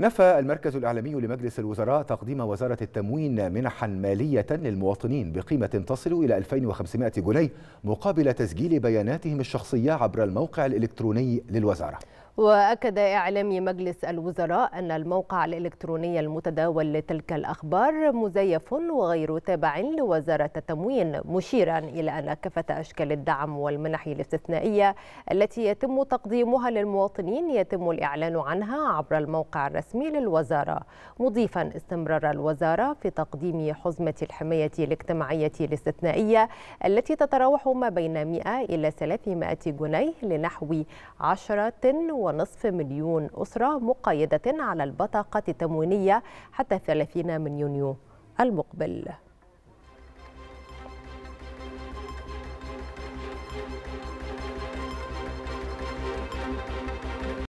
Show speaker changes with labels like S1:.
S1: نفى المركز الإعلامي لمجلس الوزراء تقديم وزارة التموين منحا مالية للمواطنين بقيمة تصل إلى 2500 جنيه مقابل تسجيل بياناتهم الشخصية عبر الموقع الإلكتروني للوزارة
S2: وأكد إعلامي مجلس الوزراء أن الموقع الإلكتروني المتداول لتلك الأخبار مزيف وغير تابع لوزارة التموين مشيرا إلى أن كافة أشكال الدعم والمنح الاستثنائية التي يتم تقديمها للمواطنين يتم الإعلان عنها عبر الموقع الرسمي للوزارة مضيفا استمرار الوزارة في تقديم حزمة الحماية الاجتماعية الاستثنائية التي تتراوح ما بين 100 إلى 300 جنيه لنحو 10 و ونصف مليون أسرة مقيدة على البطاقة التموينية حتى 30 من يونيو المقبل